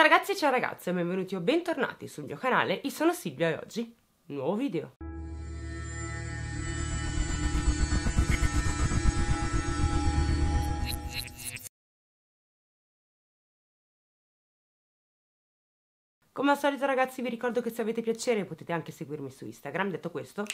Ciao ragazzi e ciao ragazze, benvenuti o bentornati sul mio canale, io sono Silvia e oggi nuovo video. Come al solito ragazzi vi ricordo che se avete piacere potete anche seguirmi su Instagram, detto questo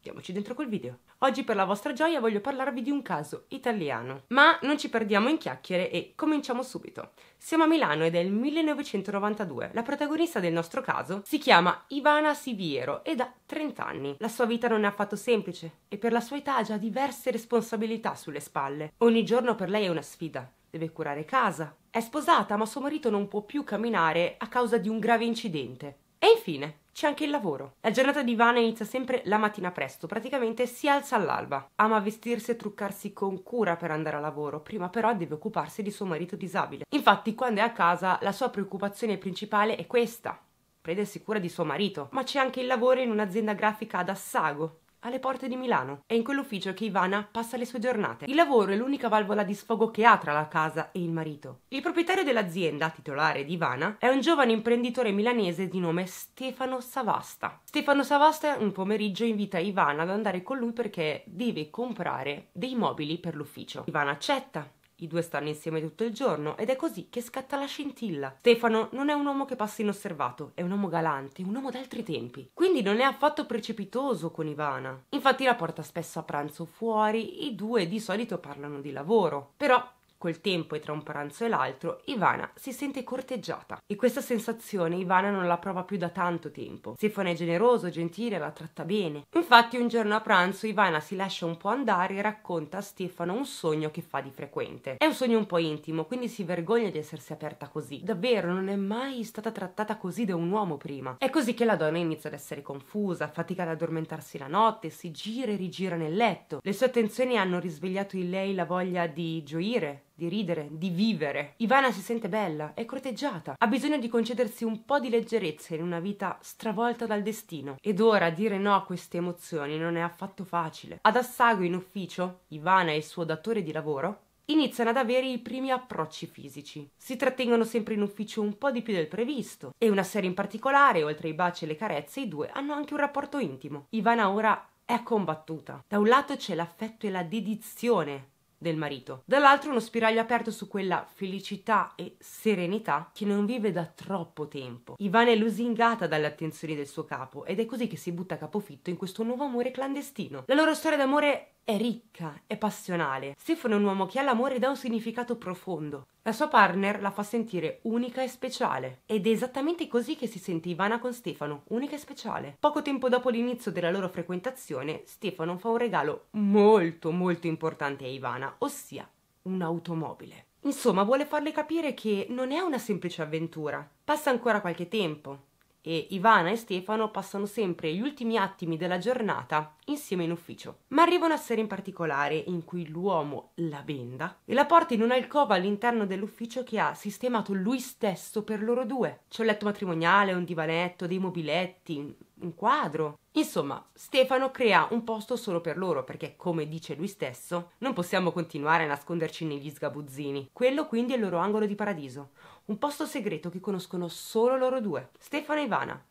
Diamoci dentro col video. Oggi per la vostra gioia voglio parlarvi di un caso italiano. Ma non ci perdiamo in chiacchiere e cominciamo subito. Siamo a Milano ed è il 1992. La protagonista del nostro caso si chiama Ivana Siviero ed ha 30 anni. La sua vita non è affatto semplice e per la sua età ha già diverse responsabilità sulle spalle. Ogni giorno per lei è una sfida. Deve curare casa. È sposata ma suo marito non può più camminare a causa di un grave incidente. E infine, c'è anche il lavoro. La giornata di Ivana inizia sempre la mattina presto, praticamente si alza all'alba. Ama vestirsi e truccarsi con cura per andare a lavoro, prima però deve occuparsi di suo marito disabile. Infatti quando è a casa la sua preoccupazione principale è questa, prendersi cura di suo marito. Ma c'è anche il lavoro in un'azienda grafica ad Assago, alle porte di Milano. È in quell'ufficio che Ivana passa le sue giornate. Il lavoro è l'unica valvola di sfogo che ha tra la casa e il marito. Il proprietario dell'azienda, titolare di Ivana, è un giovane imprenditore milanese di nome Stefano Savasta. Stefano Savasta un pomeriggio invita Ivana ad andare con lui perché deve comprare dei mobili per l'ufficio. Ivana accetta i due stanno insieme tutto il giorno ed è così che scatta la scintilla. Stefano non è un uomo che passa inosservato, è un uomo galante, un uomo d'altri tempi. Quindi non è affatto precipitoso con Ivana. Infatti la porta spesso a pranzo fuori, i due di solito parlano di lavoro. Però Col tempo e tra un pranzo e l'altro, Ivana si sente corteggiata e questa sensazione Ivana non la prova più da tanto tempo. Stefano è generoso, gentile, la tratta bene. Infatti un giorno a pranzo Ivana si lascia un po' andare e racconta a Stefano un sogno che fa di frequente. È un sogno un po' intimo, quindi si vergogna di essersi aperta così. Davvero non è mai stata trattata così da un uomo prima. È così che la donna inizia ad essere confusa, fatica ad addormentarsi la notte, si gira e rigira nel letto. Le sue attenzioni hanno risvegliato in lei la voglia di gioire di ridere, di vivere. Ivana si sente bella, è corteggiata, ha bisogno di concedersi un po' di leggerezza in una vita stravolta dal destino. Ed ora dire no a queste emozioni non è affatto facile. Ad Assago in ufficio, Ivana e il suo datore di lavoro iniziano ad avere i primi approcci fisici. Si trattengono sempre in ufficio un po' di più del previsto e una serie in particolare, oltre ai baci e le carezze, i due hanno anche un rapporto intimo. Ivana ora è combattuta. Da un lato c'è l'affetto e la dedizione del marito, dall'altro uno spiraglio aperto su quella felicità e serenità che non vive da troppo tempo. Ivana è lusingata dalle attenzioni del suo capo ed è così che si butta a capofitto in questo nuovo amore clandestino. La loro storia d'amore è ricca, è passionale. Stefano è un uomo che ha l'amore e dà un significato profondo. La sua partner la fa sentire unica e speciale. Ed è esattamente così che si sente Ivana con Stefano, unica e speciale. Poco tempo dopo l'inizio della loro frequentazione, Stefano fa un regalo molto molto importante a Ivana, ossia un'automobile. Insomma, vuole farle capire che non è una semplice avventura. Passa ancora qualche tempo e Ivana e Stefano passano sempre gli ultimi attimi della giornata insieme in ufficio. Ma arriva una sera in particolare in cui l'uomo la benda e la porta in un'alcova all'interno dell'ufficio che ha sistemato lui stesso per loro due. C'è un letto matrimoniale, un divanetto, dei mobiletti, un quadro. Insomma, Stefano crea un posto solo per loro perché, come dice lui stesso, non possiamo continuare a nasconderci negli sgabuzzini. Quello quindi è il loro angolo di paradiso, un posto segreto che conoscono solo loro due, Stefano e Ivana,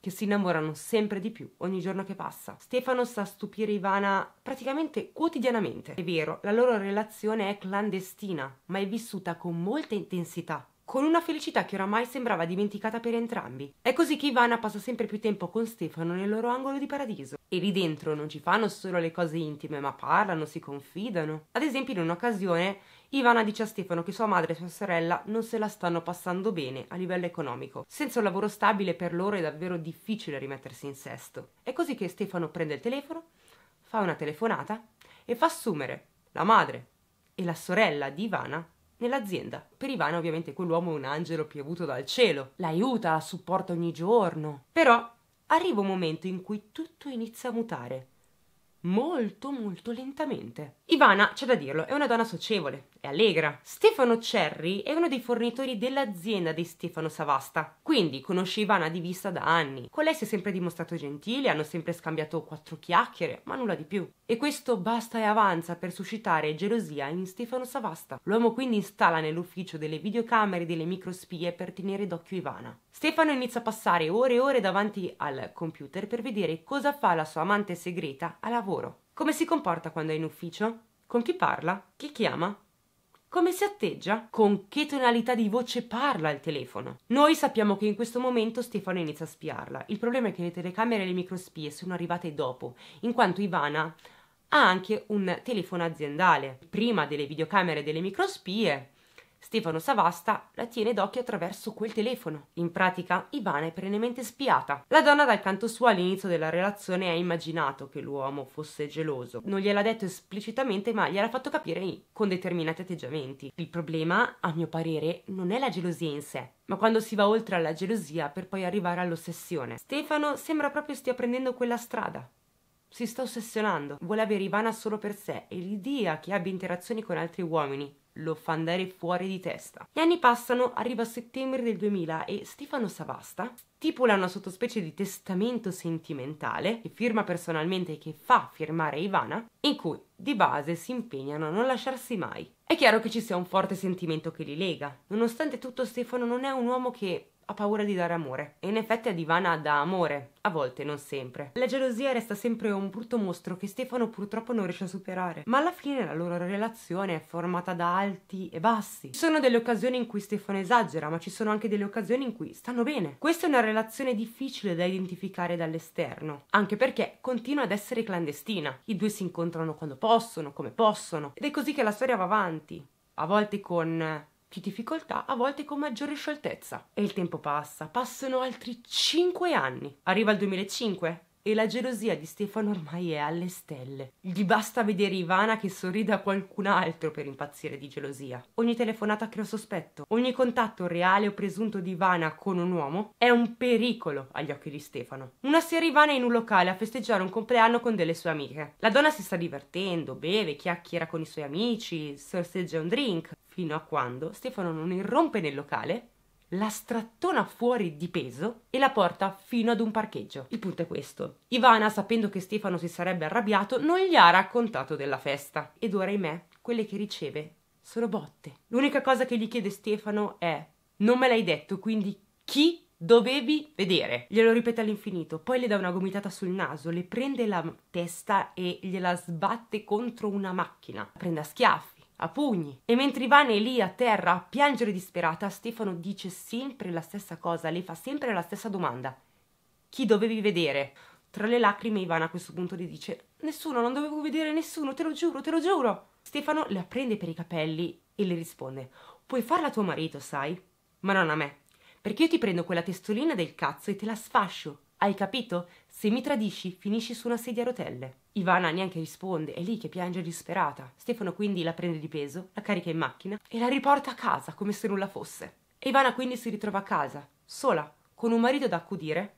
che si innamorano sempre di più ogni giorno che passa. Stefano sa stupire Ivana praticamente quotidianamente. È vero, la loro relazione è clandestina, ma è vissuta con molta intensità con una felicità che oramai sembrava dimenticata per entrambi. È così che Ivana passa sempre più tempo con Stefano nel loro angolo di paradiso. E lì dentro non ci fanno solo le cose intime, ma parlano, si confidano. Ad esempio, in un'occasione, Ivana dice a Stefano che sua madre e sua sorella non se la stanno passando bene a livello economico. Senza un lavoro stabile per loro è davvero difficile rimettersi in sesto. È così che Stefano prende il telefono, fa una telefonata e fa assumere la madre e la sorella di Ivana nell'azienda. Per Ivana ovviamente quell'uomo è un angelo piovuto dal cielo, l'aiuta, la supporta ogni giorno. Però arriva un momento in cui tutto inizia a mutare. Molto, molto lentamente. Ivana, c'è da dirlo, è una donna socievole, allegra. Stefano Cerri è uno dei fornitori dell'azienda di Stefano Savasta, quindi conosce Ivana di vista da anni. Con lei si è sempre dimostrato gentile, hanno sempre scambiato quattro chiacchiere, ma nulla di più. E questo basta e avanza per suscitare gelosia in Stefano Savasta. L'uomo quindi installa nell'ufficio delle videocamere e delle microspie per tenere d'occhio Ivana. Stefano inizia a passare ore e ore davanti al computer per vedere cosa fa la sua amante segreta a lavoro. Come si comporta quando è in ufficio? Con chi parla? Chi chiama? Come si atteggia? Con che tonalità di voce parla il telefono? Noi sappiamo che in questo momento Stefano inizia a spiarla. Il problema è che le telecamere e le microspie sono arrivate dopo, in quanto Ivana ha anche un telefono aziendale. Prima delle videocamere e delle microspie, Stefano Savasta la tiene d'occhio attraverso quel telefono. In pratica, Ivana è perennemente spiata. La donna dal canto suo all'inizio della relazione ha immaginato che l'uomo fosse geloso. Non gliel'ha detto esplicitamente, ma gliel'ha fatto capire con determinati atteggiamenti. Il problema, a mio parere, non è la gelosia in sé, ma quando si va oltre alla gelosia per poi arrivare all'ossessione. Stefano sembra proprio stia prendendo quella strada. Si sta ossessionando, vuole avere Ivana solo per sé e l'idea che abbia interazioni con altri uomini lo fa andare fuori di testa. Gli anni passano, arriva settembre del 2000 e Stefano Savasta stipula una sottospecie di testamento sentimentale che firma personalmente e che fa firmare Ivana, in cui di base si impegnano a non lasciarsi mai. È chiaro che ci sia un forte sentimento che li lega. Nonostante tutto Stefano non è un uomo che ha paura di dare amore. E in effetti a Divana dà amore, a volte, non sempre. La gelosia resta sempre un brutto mostro che Stefano purtroppo non riesce a superare, ma alla fine la loro relazione è formata da alti e bassi. Ci sono delle occasioni in cui Stefano esagera, ma ci sono anche delle occasioni in cui stanno bene. Questa è una relazione difficile da identificare dall'esterno, anche perché continua ad essere clandestina. I due si incontrano quando possono, come possono, ed è così che la storia va avanti, a volte con più difficoltà, a volte con maggiore scioltezza. E il tempo passa, passano altri 5 anni. Arriva il 2005, e la gelosia di Stefano ormai è alle stelle. Gli basta vedere Ivana che sorride a qualcun altro per impazzire di gelosia. Ogni telefonata crea sospetto, ogni contatto reale o presunto di Ivana con un uomo è un pericolo agli occhi di Stefano. Una sera Ivana è in un locale a festeggiare un compleanno con delle sue amiche. La donna si sta divertendo, beve, chiacchiera con i suoi amici, sorseggia un drink, fino a quando Stefano non irrompe nel locale la strattona fuori di peso e la porta fino ad un parcheggio. Il punto è questo. Ivana, sapendo che Stefano si sarebbe arrabbiato, non gli ha raccontato della festa. Ed ora, ahimè, quelle che riceve sono botte. L'unica cosa che gli chiede Stefano è: Non me l'hai detto, quindi chi dovevi vedere. Glielo ripete all'infinito, poi le dà una gomitata sul naso, le prende la testa e gliela sbatte contro una macchina. Prende a schiaffi a pugni. E mentre Ivana è lì a terra a piangere disperata, Stefano dice sempre la stessa cosa, le fa sempre la stessa domanda. Chi dovevi vedere? Tra le lacrime Ivana a questo punto le dice Nessuno, non dovevo vedere nessuno, te lo giuro, te lo giuro. Stefano la prende per i capelli e le risponde Puoi farla tuo marito, sai? Ma non a me, perché io ti prendo quella testolina del cazzo e te la sfascio. Hai capito? Se mi tradisci, finisci su una sedia a rotelle. Ivana neanche risponde, è lì che piange disperata. Stefano quindi la prende di peso, la carica in macchina e la riporta a casa come se nulla fosse. E Ivana quindi si ritrova a casa, sola, con un marito da accudire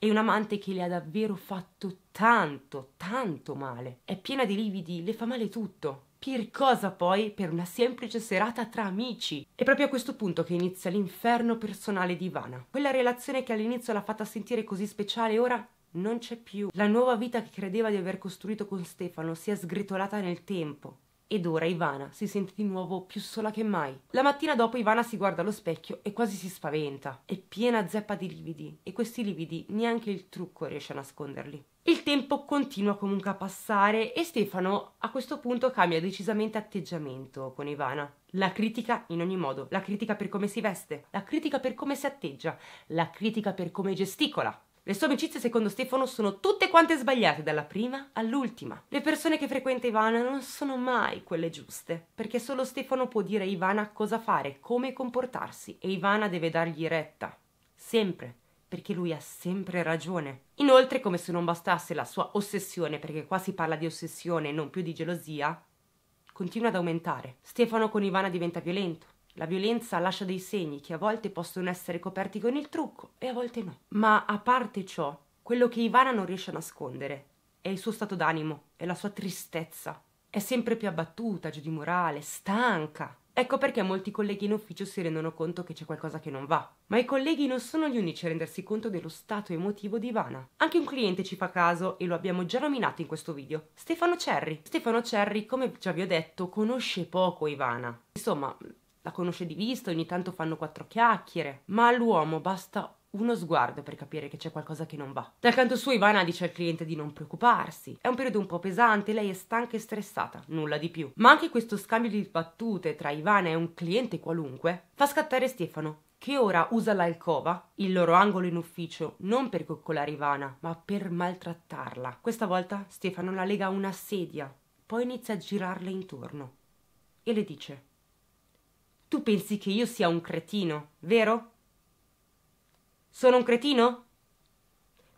e un amante che le ha davvero fatto tanto, tanto male. È piena di lividi, le fa male tutto. Per cosa poi? Per una semplice serata tra amici. È proprio a questo punto che inizia l'inferno personale di Ivana. Quella relazione che all'inizio l'ha fatta sentire così speciale ora non c'è più. La nuova vita che credeva di aver costruito con Stefano si è sgretolata nel tempo. Ed ora Ivana si sente di nuovo più sola che mai. La mattina dopo Ivana si guarda allo specchio e quasi si spaventa. È piena zeppa di lividi e questi lividi neanche il trucco riesce a nasconderli. Il tempo continua comunque a passare e Stefano a questo punto cambia decisamente atteggiamento con Ivana. La critica in ogni modo, la critica per come si veste, la critica per come si atteggia, la critica per come gesticola. Le sue amicizie, secondo Stefano, sono tutte quante sbagliate, dalla prima all'ultima. Le persone che frequenta Ivana non sono mai quelle giuste, perché solo Stefano può dire a Ivana cosa fare, come comportarsi, e Ivana deve dargli retta. Sempre, perché lui ha sempre ragione. Inoltre, come se non bastasse la sua ossessione, perché qua si parla di ossessione e non più di gelosia, continua ad aumentare. Stefano con Ivana diventa violento, la violenza lascia dei segni che a volte possono essere coperti con il trucco e a volte no. Ma a parte ciò, quello che Ivana non riesce a nascondere è il suo stato d'animo, è la sua tristezza. È sempre più abbattuta, giù di morale, stanca. Ecco perché molti colleghi in ufficio si rendono conto che c'è qualcosa che non va. Ma i colleghi non sono gli unici a rendersi conto dello stato emotivo di Ivana. Anche un cliente ci fa caso e lo abbiamo già nominato in questo video. Stefano Cerri. Stefano Cerri, come già vi ho detto, conosce poco Ivana. Insomma, la conosce di vista, ogni tanto fanno quattro chiacchiere, ma all'uomo basta uno sguardo per capire che c'è qualcosa che non va. Dal canto suo Ivana dice al cliente di non preoccuparsi. È un periodo un po' pesante, lei è stanca e stressata, nulla di più. Ma anche questo scambio di battute tra Ivana e un cliente qualunque fa scattare Stefano, che ora usa l'alcova, il loro angolo in ufficio, non per coccolare Ivana, ma per maltrattarla. Questa volta Stefano la lega a una sedia, poi inizia a girarle intorno e le dice tu pensi che io sia un cretino, vero? Sono un cretino?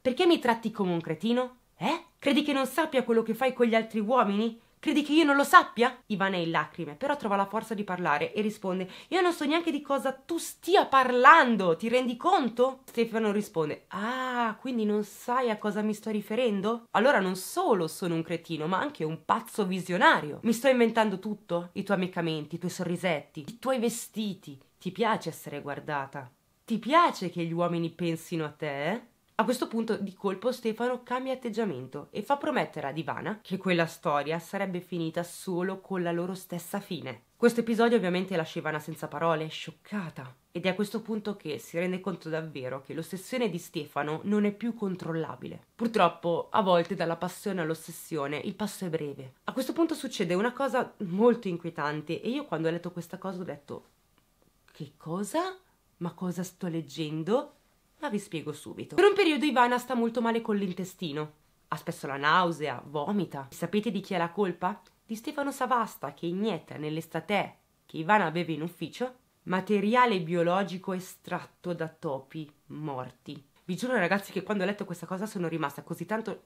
Perché mi tratti come un cretino? Eh? Credi che non sappia quello che fai con gli altri uomini? Credi che io non lo sappia? Ivana è in lacrime, però trova la forza di parlare e risponde: Io non so neanche di cosa tu stia parlando, ti rendi conto? Stefano risponde: Ah, quindi non sai a cosa mi sto riferendo? Allora non solo sono un cretino, ma anche un pazzo visionario. Mi sto inventando tutto: i tuoi ammiccamenti, i tuoi sorrisetti, i tuoi vestiti. Ti piace essere guardata? Ti piace che gli uomini pensino a te? Eh? A questo punto di colpo Stefano cambia atteggiamento e fa promettere ad Ivana che quella storia sarebbe finita solo con la loro stessa fine. Questo episodio ovviamente lascia Ivana senza parole, scioccata, ed è a questo punto che si rende conto davvero che l'ossessione di Stefano non è più controllabile. Purtroppo, a volte dalla passione all'ossessione il passo è breve. A questo punto succede una cosa molto inquietante e io quando ho letto questa cosa ho detto che cosa? Ma cosa sto leggendo? Ma ah, vi spiego subito. Per un periodo Ivana sta molto male con l'intestino. Ha spesso la nausea, vomita. Sapete di chi è la colpa? Di Stefano Savasta che inietta nell'estate che Ivana beve in ufficio materiale biologico estratto da topi morti. Vi giuro ragazzi che quando ho letto questa cosa sono rimasta così tanto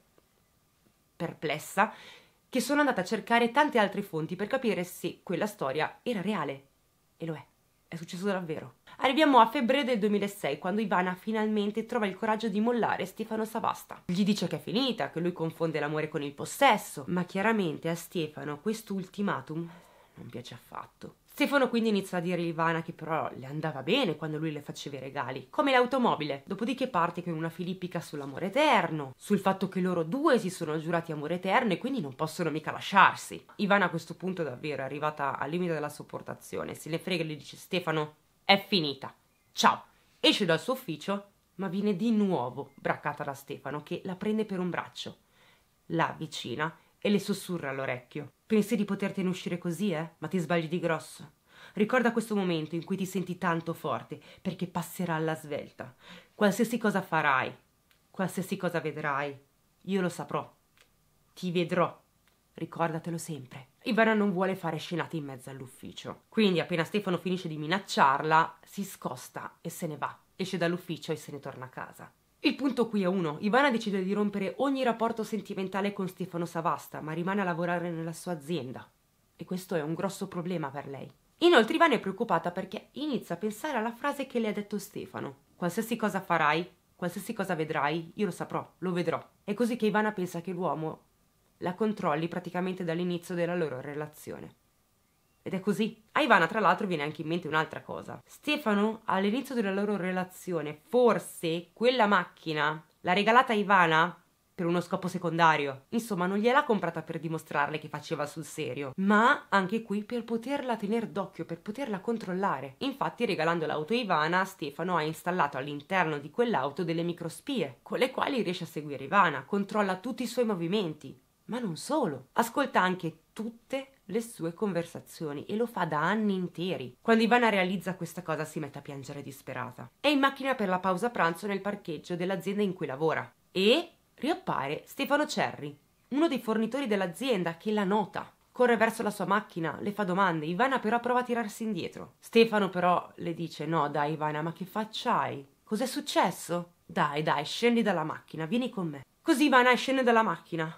perplessa che sono andata a cercare tante altre fonti per capire se quella storia era reale. E lo è. È successo davvero. Arriviamo a febbraio del 2006, quando Ivana finalmente trova il coraggio di mollare Stefano Savasta. Gli dice che è finita, che lui confonde l'amore con il possesso, ma chiaramente a Stefano quest'ultimatum non piace affatto. Stefano quindi inizia a dire a Ivana che però le andava bene quando lui le faceva i regali, come l'automobile. Dopodiché parte con una filippica sull'amore eterno, sul fatto che loro due si sono giurati amore eterno e quindi non possono mica lasciarsi. Ivana a questo punto davvero è arrivata al limite della sopportazione, se le frega e le dice Stefano, è finita, ciao. Esce dal suo ufficio, ma viene di nuovo braccata da Stefano che la prende per un braccio, la avvicina e le sussurra all'orecchio. Pensi di potertene uscire così, eh? Ma ti sbagli di grosso. Ricorda questo momento in cui ti senti tanto forte, perché passerà alla svelta. Qualsiasi cosa farai, qualsiasi cosa vedrai, io lo saprò. Ti vedrò. Ricordatelo sempre. Ivana non vuole fare scenate in mezzo all'ufficio. Quindi, appena Stefano finisce di minacciarla, si scosta e se ne va. Esce dall'ufficio e se ne torna a casa. Il punto qui è uno. Ivana decide di rompere ogni rapporto sentimentale con Stefano Savasta, ma rimane a lavorare nella sua azienda. E questo è un grosso problema per lei. Inoltre Ivana è preoccupata perché inizia a pensare alla frase che le ha detto Stefano. Qualsiasi cosa farai, qualsiasi cosa vedrai, io lo saprò, lo vedrò. È così che Ivana pensa che l'uomo la controlli praticamente dall'inizio della loro relazione. Ed è così. A Ivana, tra l'altro, viene anche in mente un'altra cosa. Stefano, all'inizio della loro relazione, forse quella macchina l'ha regalata a Ivana per uno scopo secondario. Insomma, non gliel'ha comprata per dimostrarle che faceva sul serio, ma anche qui per poterla tenere d'occhio, per poterla controllare. Infatti, regalando l'auto a Ivana, Stefano ha installato all'interno di quell'auto delle microspie, con le quali riesce a seguire Ivana, controlla tutti i suoi movimenti, ma non solo, ascolta anche tutte le sue conversazioni e lo fa da anni interi. Quando Ivana realizza questa cosa si mette a piangere disperata. È in macchina per la pausa pranzo nel parcheggio dell'azienda in cui lavora e riappare Stefano Cerri, uno dei fornitori dell'azienda che la nota. Corre verso la sua macchina, le fa domande, Ivana però prova a tirarsi indietro. Stefano però le dice no dai Ivana ma che facciai? Cos'è successo? Dai dai scendi dalla macchina, vieni con me. Così Ivana scende dalla macchina,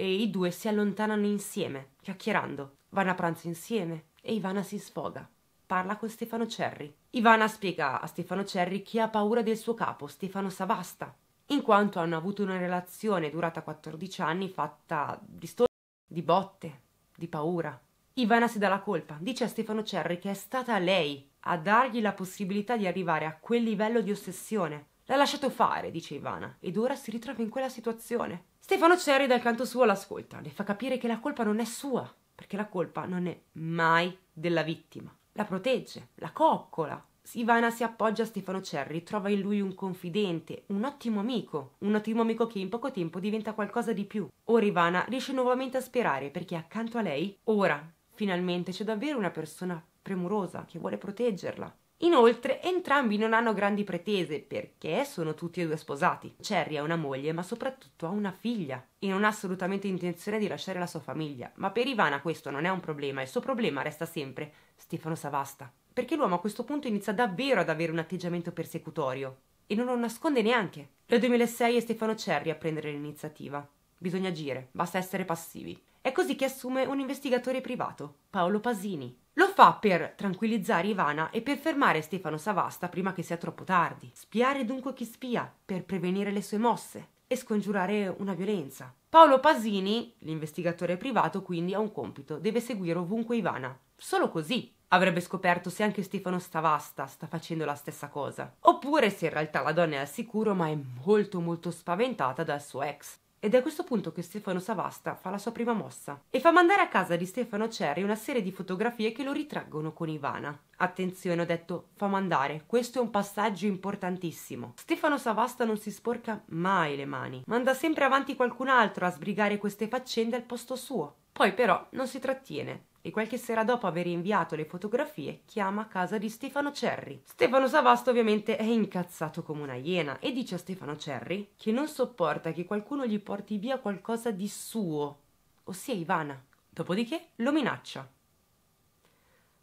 e i due si allontanano insieme, chiacchierando. Vanno a pranzo insieme e Ivana si sfoga. Parla con Stefano Cerri. Ivana spiega a Stefano Cerri che ha paura del suo capo, Stefano Savasta, in quanto hanno avuto una relazione durata 14 anni fatta di storie, di botte, di paura. Ivana si dà la colpa, dice a Stefano Cerri che è stata lei a dargli la possibilità di arrivare a quel livello di ossessione. L'ha lasciato fare, dice Ivana, ed ora si ritrova in quella situazione. Stefano Cerri dal canto suo l'ascolta, le fa capire che la colpa non è sua, perché la colpa non è mai della vittima. La protegge, la coccola. Ivana si appoggia a Stefano Cerri, trova in lui un confidente, un ottimo amico, un ottimo amico che in poco tempo diventa qualcosa di più. Ora Ivana riesce nuovamente a sperare perché accanto a lei, ora, finalmente, c'è davvero una persona premurosa che vuole proteggerla, Inoltre, entrambi non hanno grandi pretese perché sono tutti e due sposati. Cherry ha una moglie, ma soprattutto ha una figlia e non ha assolutamente intenzione di lasciare la sua famiglia. Ma per Ivana questo non è un problema, il suo problema resta sempre Stefano Savasta. Perché l'uomo a questo punto inizia davvero ad avere un atteggiamento persecutorio e non lo nasconde neanche. Nel 2006 è Stefano Cerri a prendere l'iniziativa. Bisogna agire, basta essere passivi. È così che assume un investigatore privato, Paolo Pasini, fa per tranquillizzare Ivana e per fermare Stefano Savasta prima che sia troppo tardi. Spiare dunque chi spia per prevenire le sue mosse e scongiurare una violenza. Paolo Pasini, l'investigatore privato, quindi ha un compito, deve seguire ovunque Ivana. Solo così avrebbe scoperto se anche Stefano Stavasta sta facendo la stessa cosa. Oppure se in realtà la donna è al sicuro ma è molto molto spaventata dal suo ex. Ed è a questo punto che Stefano Savasta fa la sua prima mossa e fa mandare a casa di Stefano Cerri una serie di fotografie che lo ritraggono con Ivana. Attenzione, ho detto, fa mandare, questo è un passaggio importantissimo. Stefano Savasta non si sporca mai le mani, manda sempre avanti qualcun altro a sbrigare queste faccende al posto suo. Poi però non si trattiene, e qualche sera dopo aver inviato le fotografie chiama a casa di Stefano Cerri. Stefano Savasta ovviamente è incazzato come una iena e dice a Stefano Cerri che non sopporta che qualcuno gli porti via qualcosa di suo, ossia Ivana. Dopodiché lo minaccia.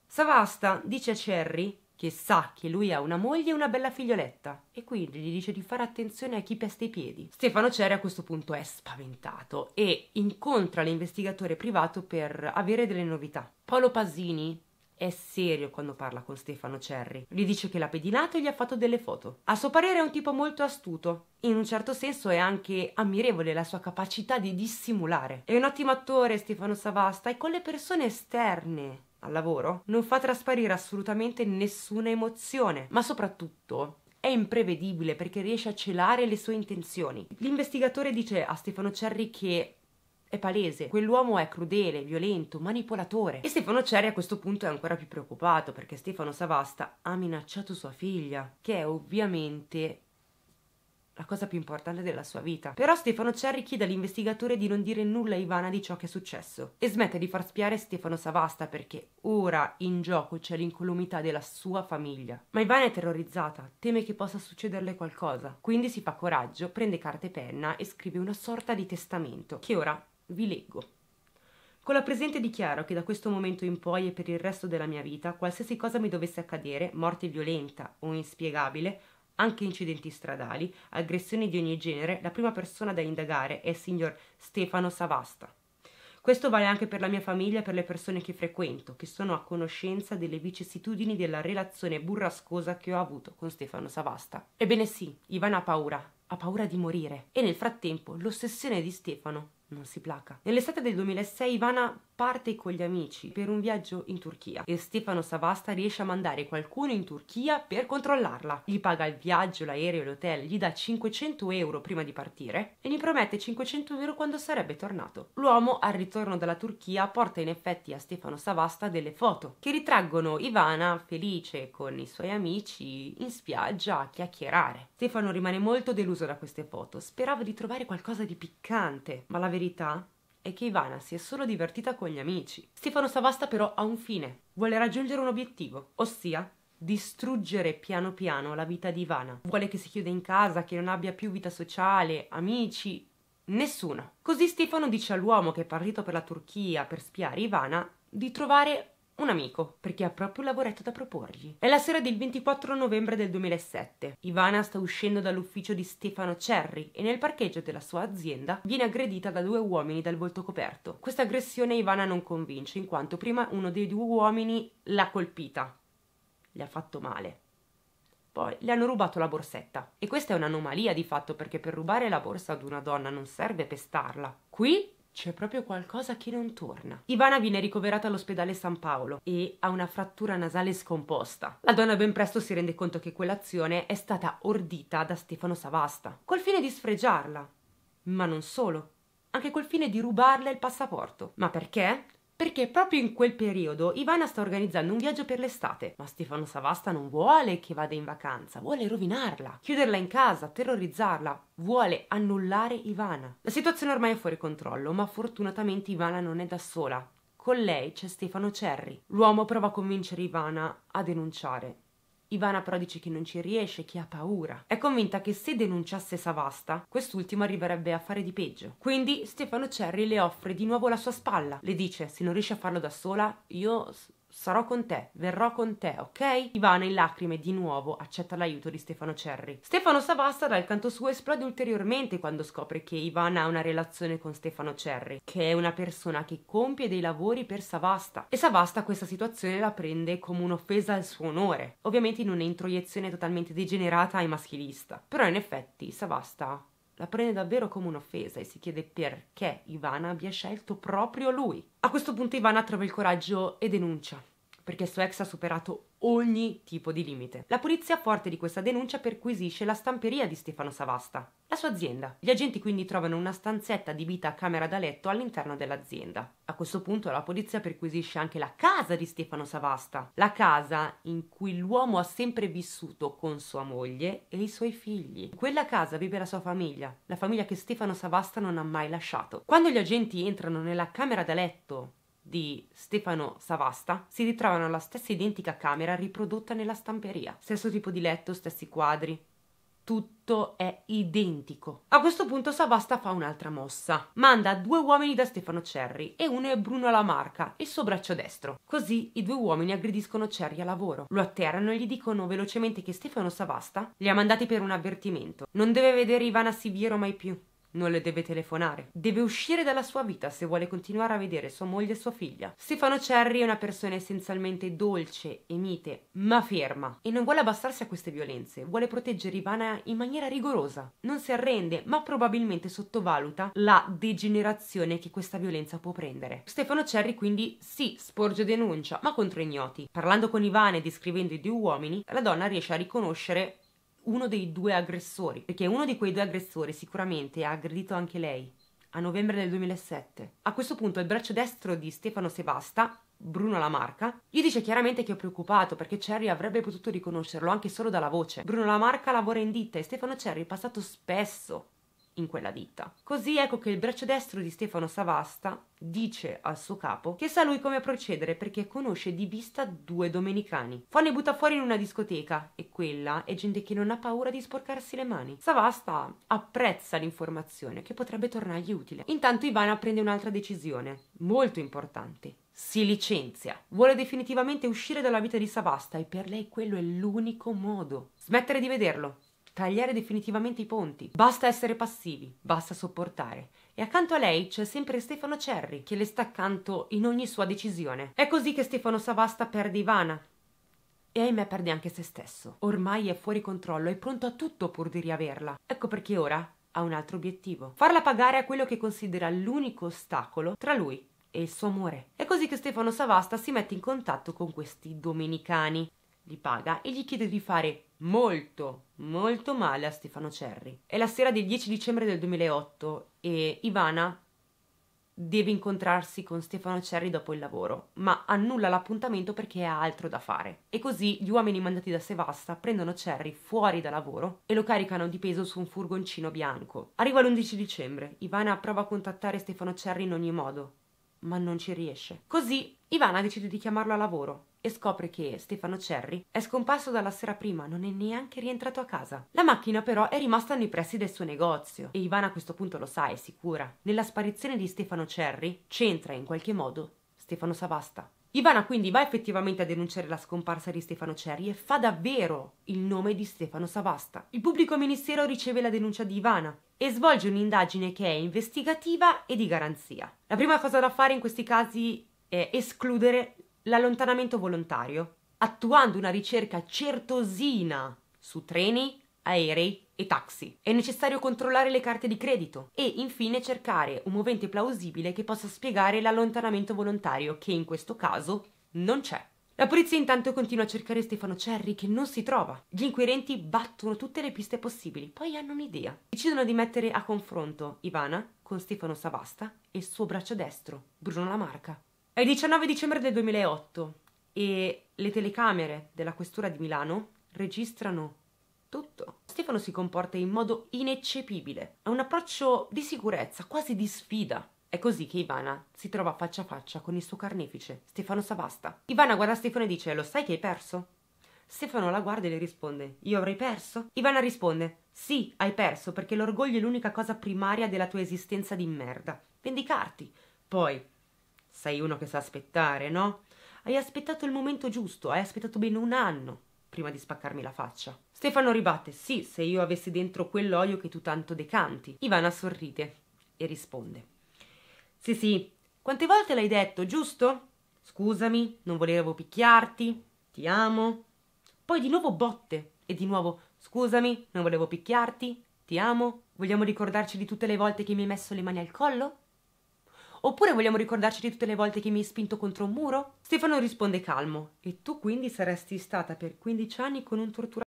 Savasta dice a Cerri che sa che lui ha una moglie e una bella figlioletta e quindi gli dice di fare attenzione a chi pesta i piedi. Stefano Ceri a questo punto è spaventato e incontra l'investigatore privato per avere delle novità. Paolo Pasini è serio quando parla con Stefano Cerri. Gli dice che l'ha pedinato e gli ha fatto delle foto. A suo parere è un tipo molto astuto. In un certo senso è anche ammirevole la sua capacità di dissimulare. È un ottimo attore Stefano Savasta e con le persone esterne al lavoro non fa trasparire assolutamente nessuna emozione, ma soprattutto è imprevedibile perché riesce a celare le sue intenzioni. L'investigatore dice a Stefano Cerri che è palese, quell'uomo è crudele, violento, manipolatore. E Stefano Cerri a questo punto è ancora più preoccupato perché Stefano Savasta ha minacciato sua figlia, che è ovviamente la cosa più importante della sua vita. Però Stefano Cerri chiede all'investigatore di non dire nulla a Ivana di ciò che è successo e smette di far spiare Stefano Savasta perché ora in gioco c'è l'incolumità della sua famiglia. Ma Ivana è terrorizzata, teme che possa succederle qualcosa, quindi si fa coraggio, prende carta e penna e scrive una sorta di testamento che ora vi leggo. Con la presente dichiaro che da questo momento in poi e per il resto della mia vita, qualsiasi cosa mi dovesse accadere, morte violenta o inspiegabile, anche incidenti stradali, aggressioni di ogni genere, la prima persona da indagare è il signor Stefano Savasta. Questo vale anche per la mia famiglia e per le persone che frequento, che sono a conoscenza delle vicissitudini della relazione burrascosa che ho avuto con Stefano Savasta. Ebbene sì, Ivan ha paura, ha paura di morire. E nel frattempo l'ossessione di Stefano non mm, si placa. Nell'estate del 2006 Ivana parte con gli amici per un viaggio in Turchia e Stefano Savasta riesce a mandare qualcuno in Turchia per controllarla. Gli paga il viaggio, l'aereo e l'hotel, gli dà 500 euro prima di partire e gli promette 500 euro quando sarebbe tornato. L'uomo al ritorno dalla Turchia porta in effetti a Stefano Savasta delle foto che ritraggono Ivana felice con i suoi amici in spiaggia a chiacchierare. Stefano rimane molto deluso da queste foto, sperava di trovare qualcosa di piccante, ma la verità è che Ivana si è solo divertita con gli amici. Stefano Savasta però ha un fine, vuole raggiungere un obiettivo, ossia distruggere piano piano la vita di Ivana. Vuole che si chiude in casa, che non abbia più vita sociale, amici, nessuno. Così Stefano dice all'uomo che è partito per la Turchia per spiare Ivana di trovare un amico, perché ha proprio un lavoretto da proporgli. È la sera del 24 novembre del 2007. Ivana sta uscendo dall'ufficio di Stefano Cerri e nel parcheggio della sua azienda viene aggredita da due uomini dal volto coperto. Questa aggressione Ivana non convince, in quanto prima uno dei due uomini l'ha colpita. Le ha fatto male. Poi le hanno rubato la borsetta. E questa è un'anomalia di fatto perché per rubare la borsa ad una donna non serve pestarla. Qui c'è proprio qualcosa che non torna. Ivana viene ricoverata all'ospedale San Paolo e ha una frattura nasale scomposta. La donna ben presto si rende conto che quell'azione è stata ordita da Stefano Savasta, col fine di sfregiarla. Ma non solo, anche col fine di rubarle il passaporto. Ma perché? Perché proprio in quel periodo Ivana sta organizzando un viaggio per l'estate, ma Stefano Savasta non vuole che vada in vacanza, vuole rovinarla, chiuderla in casa, terrorizzarla, vuole annullare Ivana. La situazione ormai è fuori controllo, ma fortunatamente Ivana non è da sola. Con lei c'è Stefano Cerri. L'uomo prova a convincere Ivana a denunciare, Ivana però dice che non ci riesce, che ha paura. È convinta che se denunciasse Savasta, quest'ultimo arriverebbe a fare di peggio. Quindi Stefano Cerri le offre di nuovo la sua spalla. Le dice: Se non riesci a farlo da sola, io sarò con te, verrò con te, ok? Ivana in lacrime di nuovo accetta l'aiuto di Stefano Cerri. Stefano Savasta dal canto suo esplode ulteriormente quando scopre che Ivana ha una relazione con Stefano Cerri, che è una persona che compie dei lavori per Savasta e Savasta questa situazione la prende come un'offesa al suo onore, ovviamente in un'introiezione totalmente degenerata e maschilista. Però in effetti Savasta la prende davvero come un'offesa e si chiede perché Ivana abbia scelto proprio lui. A questo punto Ivana trova il coraggio e denuncia, perché suo ex ha superato ogni tipo di limite. La polizia, forte di questa denuncia, perquisisce la stamperia di Stefano Savasta, la sua azienda. Gli agenti quindi trovano una stanzetta adibita a camera da letto all'interno dell'azienda. A questo punto la polizia perquisisce anche la casa di Stefano Savasta, la casa in cui l'uomo ha sempre vissuto con sua moglie e i suoi figli. In quella casa vive la sua famiglia, la famiglia che Stefano Savasta non ha mai lasciato. Quando gli agenti entrano nella camera da letto di Stefano Savasta si ritrovano alla stessa identica camera riprodotta nella stamperia. Stesso tipo di letto, stessi quadri, tutto è identico. A questo punto Savasta fa un'altra mossa. Manda due uomini da Stefano Cerri e uno è Bruno Lamarca, il suo braccio destro. Così i due uomini aggrediscono Cerri a lavoro, lo atterrano e gli dicono velocemente che Stefano Savasta li ha mandati per un avvertimento. Non deve vedere Ivana Siviero mai più non le deve telefonare. Deve uscire dalla sua vita se vuole continuare a vedere sua moglie e sua figlia. Stefano Cerri è una persona essenzialmente dolce e mite, ma ferma. E non vuole abbassarsi a queste violenze, vuole proteggere Ivana in maniera rigorosa. Non si arrende, ma probabilmente sottovaluta la degenerazione che questa violenza può prendere. Stefano Cerri quindi sì, sporge denuncia, ma contro ignoti. Parlando con Ivana e descrivendo i due uomini, la donna riesce a riconoscere uno dei due aggressori, perché uno di quei due aggressori sicuramente ha aggredito anche lei a novembre del 2007. A questo punto il braccio destro di Stefano Sebasta Bruno Lamarca, gli dice chiaramente che è preoccupato perché Cherry avrebbe potuto riconoscerlo anche solo dalla voce. Bruno Lamarca lavora in ditta e Stefano Cherry è passato spesso in quella ditta. Così ecco che il braccio destro di Stefano Savasta dice al suo capo che sa lui come procedere perché conosce di vista due domenicani. Fanny butta fuori in una discoteca e quella è gente che non ha paura di sporcarsi le mani. Savasta apprezza l'informazione che potrebbe tornargli utile. Intanto Ivana prende un'altra decisione, molto importante. Si licenzia. Vuole definitivamente uscire dalla vita di Savasta e per lei quello è l'unico modo. Smettere di vederlo, tagliare definitivamente i ponti. Basta essere passivi, basta sopportare. E accanto a lei c'è sempre Stefano Cerri, che le sta accanto in ogni sua decisione. È così che Stefano Savasta perde Ivana, e ahimè perde anche se stesso. Ormai è fuori controllo, è pronto a tutto pur di riaverla. Ecco perché ora ha un altro obiettivo. Farla pagare a quello che considera l'unico ostacolo tra lui e il suo amore. È così che Stefano Savasta si mette in contatto con questi domenicani gli paga e gli chiede di fare molto, molto male a Stefano Cerri. È la sera del 10 dicembre del 2008 e Ivana deve incontrarsi con Stefano Cerri dopo il lavoro, ma annulla l'appuntamento perché ha altro da fare. E così gli uomini mandati da Sevasta prendono Cerri fuori da lavoro e lo caricano di peso su un furgoncino bianco. Arriva l'11 dicembre, Ivana prova a contattare Stefano Cerri in ogni modo, ma non ci riesce. Così Ivana decide di chiamarlo a lavoro e scopre che Stefano Cerri è scomparso dalla sera prima, non è neanche rientrato a casa. La macchina però è rimasta nei pressi del suo negozio e Ivana a questo punto lo sa, è sicura. Nella sparizione di Stefano Cerri c'entra in qualche modo Stefano Savasta. Ivana quindi va effettivamente a denunciare la scomparsa di Stefano Cerri e fa davvero il nome di Stefano Savasta. Il pubblico ministero riceve la denuncia di Ivana e svolge un'indagine che è investigativa e di garanzia. La prima cosa da fare in questi casi è escludere l'allontanamento volontario, attuando una ricerca certosina su treni, aerei e taxi. È necessario controllare le carte di credito e infine cercare un movente plausibile che possa spiegare l'allontanamento volontario che in questo caso non c'è. La polizia intanto continua a cercare Stefano Cerri che non si trova. Gli inquirenti battono tutte le piste possibili, poi hanno un'idea. Decidono di mettere a confronto Ivana con Stefano Savasta e il suo braccio destro, Bruno Lamarca. È il 19 dicembre del 2008 e le telecamere della questura di Milano registrano tutto. Stefano si comporta in modo ineccepibile. Ha un approccio di sicurezza, quasi di sfida. È così che Ivana si trova faccia a faccia con il suo carnefice, Stefano Savasta. Ivana guarda Stefano e dice: Lo sai che hai perso? Stefano la guarda e le risponde: Io avrei perso? Ivana risponde: Sì, hai perso perché l'orgoglio è l'unica cosa primaria della tua esistenza di merda. Vendicarti. Poi, sei uno che sa aspettare, no? Hai aspettato il momento giusto, hai aspettato bene un anno prima di spaccarmi la faccia. Stefano ribatte: Sì, se io avessi dentro quell'olio che tu tanto decanti. Ivana sorride e risponde: Sì, sì, quante volte l'hai detto, giusto? Scusami, non volevo picchiarti, ti amo. Poi di nuovo botte e di nuovo: Scusami, non volevo picchiarti, ti amo. Vogliamo ricordarci di tutte le volte che mi hai messo le mani al collo? Oppure vogliamo ricordarci di tutte le volte che mi hai spinto contro un muro? Stefano risponde calmo: E tu quindi saresti stata per 15 anni con un torturatore?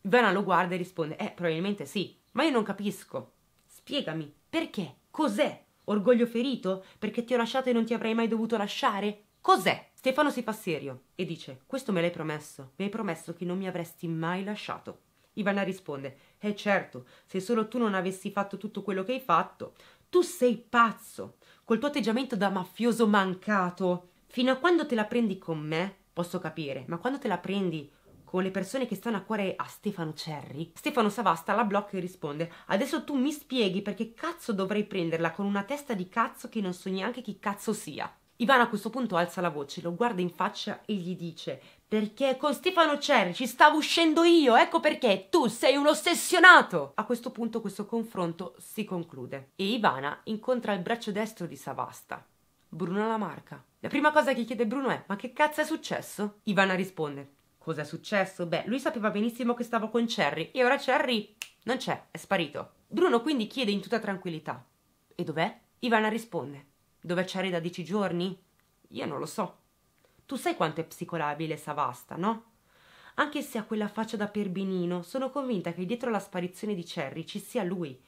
Donna lo guarda e risponde, eh, probabilmente sì, ma io non capisco. Spiegami, perché? Cos'è? Orgoglio ferito? Perché ti ho lasciato e non ti avrei mai dovuto lasciare? Cos'è? Stefano si fa serio e dice, questo me l'hai promesso, mi hai promesso che non mi avresti mai lasciato. Ivana risponde, eh certo, se solo tu non avessi fatto tutto quello che hai fatto, tu sei pazzo, col tuo atteggiamento da mafioso mancato. Fino a quando te la prendi con me, posso capire, ma quando te la prendi con le persone che stanno a cuore a Stefano Cerri, Stefano Savasta la blocca e risponde Adesso tu mi spieghi perché cazzo dovrei prenderla con una testa di cazzo che non so neanche chi cazzo sia. Ivana a questo punto alza la voce, lo guarda in faccia e gli dice perché con Stefano Cerri ci stavo uscendo io, ecco perché tu sei un ossessionato. A questo punto questo confronto si conclude e Ivana incontra il braccio destro di Savasta, Bruno Lamarca. La prima cosa che chiede Bruno è: Ma che cazzo è successo? Ivana risponde: Cos'è successo? Beh, lui sapeva benissimo che stavo con Cherry e ora Cherry non c'è, è sparito. Bruno quindi chiede in tutta tranquillità: E dov'è? Ivana risponde: Dov'è Cherry da dieci giorni? Io non lo so. Tu sai quanto è psicolabile Savasta, no? Anche se ha quella faccia da perbinino, sono convinta che dietro la sparizione di Cherry ci sia lui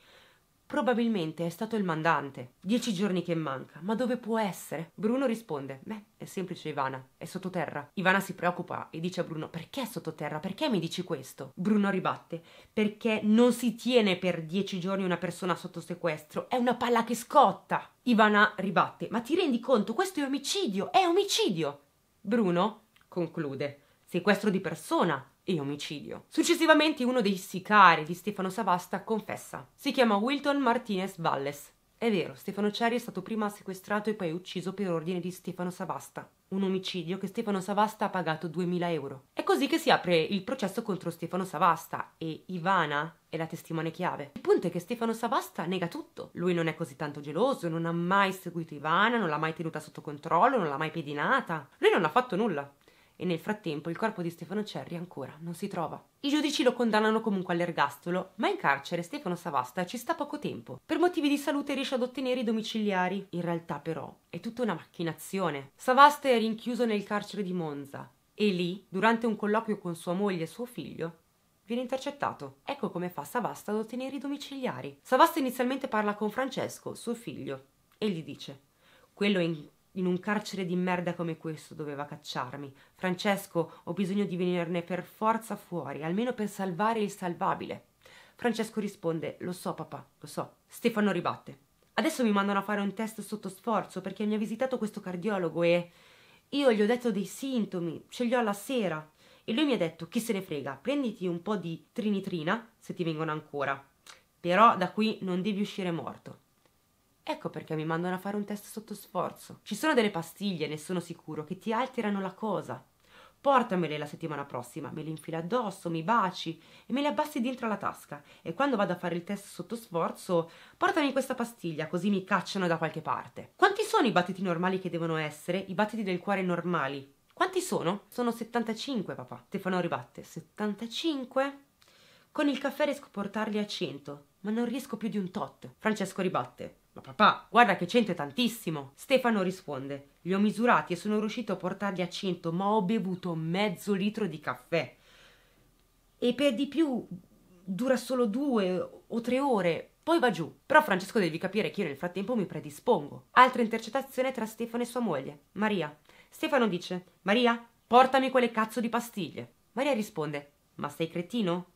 Probabilmente è stato il mandante. Dieci giorni che manca, ma dove può essere? Bruno risponde: Beh, è semplice, Ivana, è sottoterra. Ivana si preoccupa e dice a Bruno: Perché è sottoterra? Perché mi dici questo? Bruno ribatte: Perché non si tiene per dieci giorni una persona sotto sequestro, è una palla che scotta. Ivana ribatte: Ma ti rendi conto? Questo è omicidio, è omicidio. Bruno conclude: Sequestro di persona, e omicidio. Successivamente uno dei sicari di Stefano Savasta confessa. Si chiama Wilton Martinez Valles. È vero, Stefano Cerri è stato prima sequestrato e poi ucciso per ordine di Stefano Savasta. Un omicidio che Stefano Savasta ha pagato 2000 euro. È così che si apre il processo contro Stefano Savasta e Ivana è la testimone chiave. Il punto è che Stefano Savasta nega tutto. Lui non è così tanto geloso, non ha mai seguito Ivana, non l'ha mai tenuta sotto controllo, non l'ha mai pedinata. Lui non ha fatto nulla e nel frattempo il corpo di Stefano Cerri ancora non si trova. I giudici lo condannano comunque all'ergastolo, ma in carcere Stefano Savasta ci sta poco tempo. Per motivi di salute riesce ad ottenere i domiciliari. In realtà però è tutta una macchinazione. Savasta è rinchiuso nel carcere di Monza e lì, durante un colloquio con sua moglie e suo figlio, viene intercettato. Ecco come fa Savasta ad ottenere i domiciliari. Savasta inizialmente parla con Francesco, suo figlio, e gli dice quello in in un carcere di merda come questo doveva cacciarmi. Francesco, ho bisogno di venirne per forza fuori, almeno per salvare il salvabile. Francesco risponde: Lo so, papà, lo so. Stefano ribatte: Adesso mi mandano a fare un test sotto sforzo perché mi ha visitato questo cardiologo e. Io gli ho detto dei sintomi, ce li ho alla sera. E lui mi ha detto: Chi se ne frega, prenditi un po' di trinitrina se ti vengono ancora. Però da qui non devi uscire morto. Ecco perché mi mandano a fare un test sotto sforzo. Ci sono delle pastiglie, ne sono sicuro, che ti alterano la cosa. Portamele la settimana prossima, me le infila addosso, mi baci e me le abbassi dentro la tasca. E quando vado a fare il test sotto sforzo, portami questa pastiglia così mi cacciano da qualche parte. Quanti sono i battiti normali che devono essere? I battiti del cuore normali? Quanti sono? Sono 75, papà. Stefano ribatte: 75? Con il caffè riesco a portarli a 100, ma non riesco più di un tot. Francesco ribatte: ma papà, guarda che 100 è tantissimo. Stefano risponde: Li ho misurati e sono riuscito a portarli a 100, ma ho bevuto mezzo litro di caffè. E per di più dura solo due o tre ore, poi va giù. Però Francesco devi capire che io nel frattempo mi predispongo. Altra intercettazione tra Stefano e sua moglie, Maria. Stefano dice: Maria, portami quelle cazzo di pastiglie. Maria risponde: Ma sei cretino?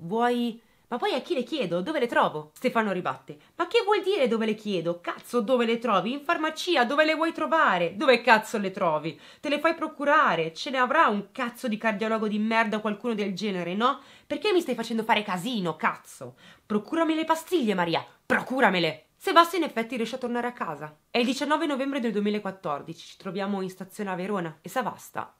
Vuoi ma poi a chi le chiedo? Dove le trovo? Stefano ribatte. Ma che vuol dire dove le chiedo? Cazzo, dove le trovi? In farmacia, dove le vuoi trovare? Dove cazzo le trovi? Te le fai procurare? Ce ne avrà un cazzo di cardiologo di merda o qualcuno del genere, no? Perché mi stai facendo fare casino, cazzo? Procurami le pastiglie, Maria. Procuramele. Sebastian in effetti riesce a tornare a casa. È il 19 novembre del 2014, ci troviamo in stazione a Verona e Savasta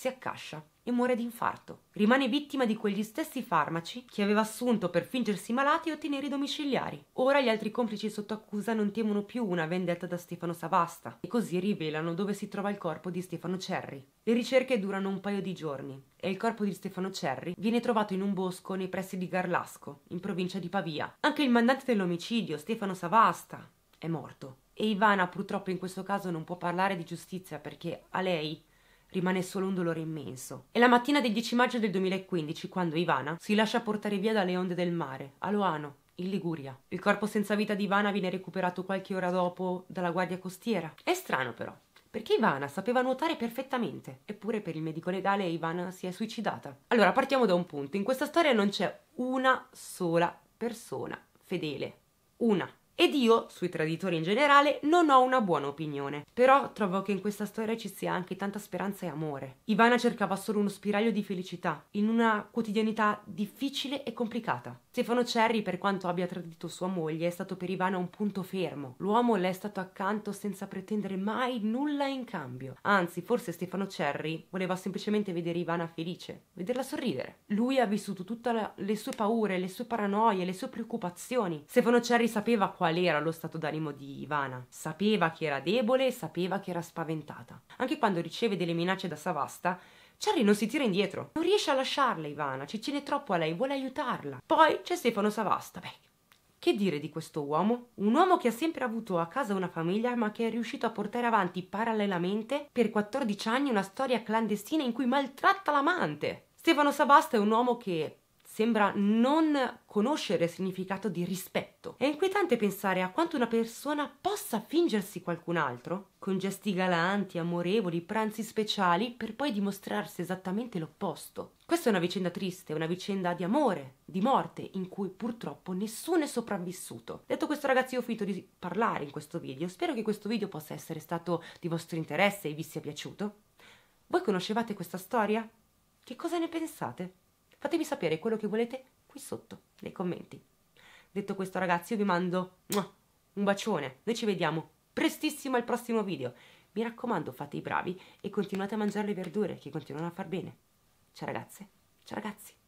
si accascia e muore di infarto. Rimane vittima di quegli stessi farmaci che aveva assunto per fingersi malati e ottenere i domiciliari. Ora gli altri complici sotto accusa non temono più una vendetta da Stefano Savasta e così rivelano dove si trova il corpo di Stefano Cerri. Le ricerche durano un paio di giorni e il corpo di Stefano Cerri viene trovato in un bosco nei pressi di Garlasco, in provincia di Pavia. Anche il mandante dell'omicidio, Stefano Savasta, è morto. E Ivana purtroppo in questo caso non può parlare di giustizia perché a lei rimane solo un dolore immenso. È la mattina del 10 maggio del 2015 quando Ivana si lascia portare via dalle onde del mare, a Loano, in Liguria. Il corpo senza vita di Ivana viene recuperato qualche ora dopo dalla guardia costiera. È strano però, perché Ivana sapeva nuotare perfettamente, eppure per il medico legale Ivana si è suicidata. Allora partiamo da un punto, in questa storia non c'è una sola persona fedele. Una ed io, sui traditori in generale, non ho una buona opinione. Però trovo che in questa storia ci sia anche tanta speranza e amore. Ivana cercava solo uno spiraglio di felicità, in una quotidianità difficile e complicata. Stefano Cerri, per quanto abbia tradito sua moglie, è stato per Ivana un punto fermo. L'uomo le è stato accanto senza pretendere mai nulla in cambio. Anzi, forse Stefano Cerri voleva semplicemente vedere Ivana felice, vederla sorridere. Lui ha vissuto tutte le sue paure, le sue paranoie, le sue preoccupazioni. Stefano Cerri sapeva quale qual era lo stato d'animo di Ivana. Sapeva che era debole e sapeva che era spaventata. Anche quando riceve delle minacce da Savasta, Charlie non si tira indietro. Non riesce a lasciarla Ivana, ci tiene troppo a lei, vuole aiutarla. Poi c'è Stefano Savasta. Beh, che dire di questo uomo? Un uomo che ha sempre avuto a casa una famiglia ma che è riuscito a portare avanti parallelamente per 14 anni una storia clandestina in cui maltratta l'amante. Stefano Savasta è un uomo che sembra non conoscere il significato di rispetto. È inquietante pensare a quanto una persona possa fingersi qualcun altro, con gesti galanti, amorevoli, pranzi speciali, per poi dimostrarsi esattamente l'opposto. Questa è una vicenda triste, una vicenda di amore, di morte, in cui purtroppo nessuno è sopravvissuto. Detto questo ragazzi io ho finito di parlare in questo video, spero che questo video possa essere stato di vostro interesse e vi sia piaciuto. Voi conoscevate questa storia? Che cosa ne pensate? Fatemi sapere quello che volete qui sotto nei commenti. Detto questo ragazzi io vi mando un bacione, noi ci vediamo prestissimo al prossimo video. Mi raccomando fate i bravi e continuate a mangiare le verdure che continuano a far bene. Ciao ragazze, ciao ragazzi.